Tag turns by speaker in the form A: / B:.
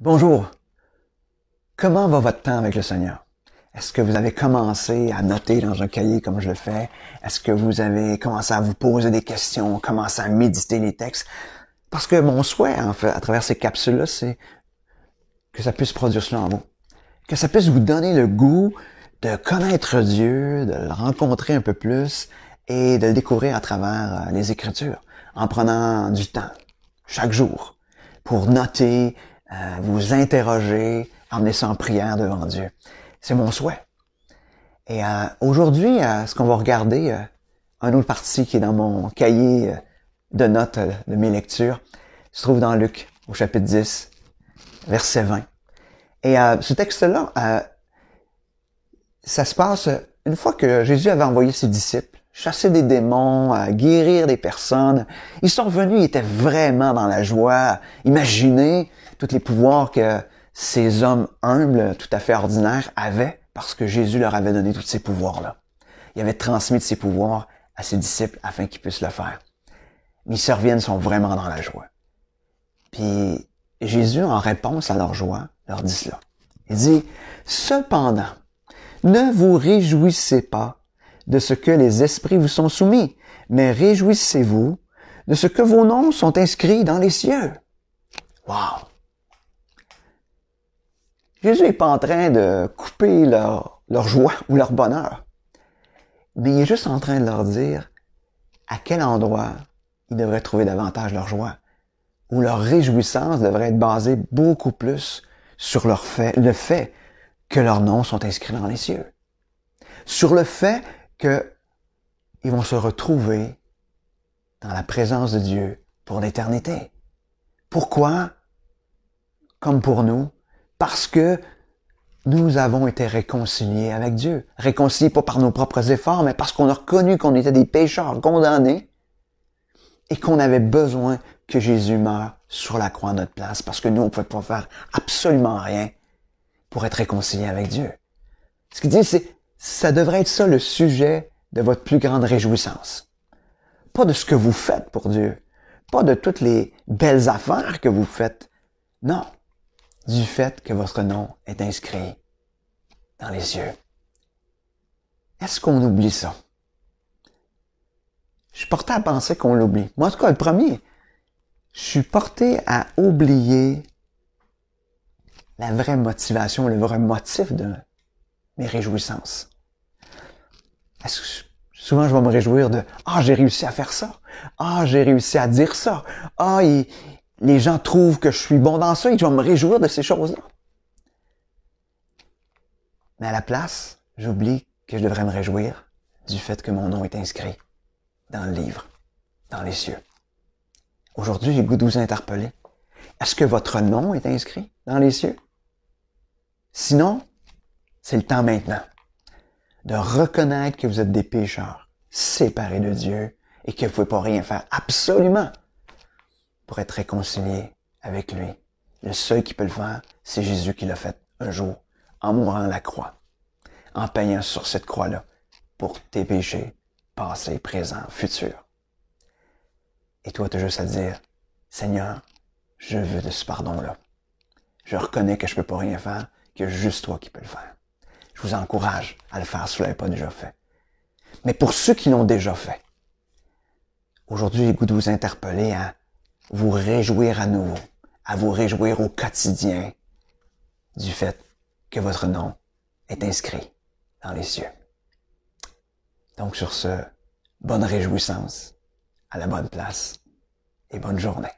A: Bonjour. Comment va votre temps avec le Seigneur? Est-ce que vous avez commencé à noter dans un cahier comme je le fais? Est-ce que vous avez commencé à vous poser des questions, commencé à méditer les textes? Parce que mon souhait, en fait, à travers ces capsules-là, c'est que ça puisse produire cela en vous. Que ça puisse vous donner le goût de connaître Dieu, de le rencontrer un peu plus et de le découvrir à travers euh, les Écritures, en prenant du temps, chaque jour, pour noter euh, vous interroger, emmener ça en prière devant Dieu. C'est mon souhait. Et euh, aujourd'hui, euh, ce qu'on va regarder, un autre parti qui est dans mon cahier de notes de mes lectures, se trouve dans Luc, au chapitre 10, verset 20. Et ce texte-là, ça se passe une fois que Jésus avait envoyé ses disciples chasser des démons, guérir des personnes. Ils sont venus, ils étaient vraiment dans la joie. Imaginez tous les pouvoirs que ces hommes humbles, tout à fait ordinaires, avaient parce que Jésus leur avait donné tous ces pouvoirs-là. Il avait transmis de ces pouvoirs à ses disciples afin qu'ils puissent le faire. se ils sont vraiment dans la joie. Puis Jésus, en réponse à leur joie, leur dit cela. Il dit, Cependant, ne vous réjouissez pas de ce que les esprits vous sont soumis, mais réjouissez-vous de ce que vos noms sont inscrits dans les cieux. Wow! Jésus n'est pas en train de couper leur, leur joie ou leur bonheur, mais il est juste en train de leur dire à quel endroit ils devraient trouver davantage leur joie, ou leur réjouissance devrait être basée beaucoup plus sur leur fait, le fait que leurs noms sont inscrits dans les cieux, sur le fait ils vont se retrouver dans la présence de Dieu pour l'éternité. Pourquoi? Comme pour nous, parce que nous avons été réconciliés avec Dieu. Réconciliés pas par nos propres efforts, mais parce qu'on a reconnu qu'on était des pécheurs condamnés et qu'on avait besoin que Jésus meure sur la croix à notre place, parce que nous, on ne pouvait pas faire absolument rien pour être réconciliés avec Dieu. Ce qu'il dit, c'est ça devrait être ça le sujet de votre plus grande réjouissance. Pas de ce que vous faites pour Dieu, pas de toutes les belles affaires que vous faites, non, du fait que votre nom est inscrit dans les yeux. Est-ce qu'on oublie ça? Je suis porté à penser qu'on l'oublie. Moi, en tout cas, le premier, je suis porté à oublier la vraie motivation, le vrai motif de mes réjouissances souvent je vais me réjouir de ah j'ai réussi à faire ça, ah j'ai réussi à dire ça, ah les gens trouvent que je suis bon dans ça et je vais me réjouir de ces choses-là. Mais à la place, j'oublie que je devrais me réjouir du fait que mon nom est inscrit dans le livre, dans les cieux. Aujourd'hui, j'ai goût de vous interpeller. Est-ce que votre nom est inscrit dans les cieux? Sinon, c'est le temps maintenant de reconnaître que vous êtes des pécheurs, séparés de Dieu, et que vous ne pouvez pas rien faire absolument pour être réconcilié avec lui. Le seul qui peut le faire, c'est Jésus qui l'a fait un jour, en mourant à la croix, en payant sur cette croix-là pour tes péchés, passés, présents, futurs. Et toi, tu as juste à dire, Seigneur, je veux de ce pardon-là. Je reconnais que je peux pas rien faire, que juste toi qui peux le faire je vous encourage à le faire si vous ne l'avez pas déjà fait. Mais pour ceux qui l'ont déjà fait, aujourd'hui, j'ai goût de vous interpeller à vous réjouir à nouveau, à vous réjouir au quotidien du fait que votre nom est inscrit dans les cieux. Donc sur ce, bonne réjouissance, à la bonne place et bonne journée.